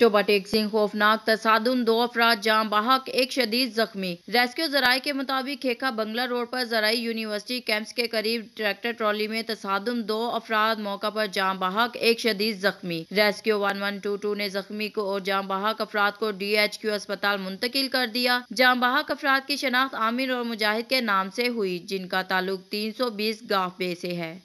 Toba Singh खौफनाक तसादुम दो अफराद जाम बाहक एक शदीद जख्मी रेस्क्यू जराये के मुताबिक खेखा बंगला रोड पर जराई यूनिवर्सिटी कैंप्स के करीब ट्रैक्टर ट्रॉली में तसादुम दो अफराद मौका पर जहाँ बाहक एक शदीद जख्मी rescue one one two two ने जख्मी को और जाम बाहक अफराद को डी एच क्यू अस्पताल मुंतकिल कर दिया जहाँ बाहक अफराद की शनाख्त आमिर और मुजाहिद के नाम से हुई जिनका ताल्लुक तीन सौ बीस गाफे बे से है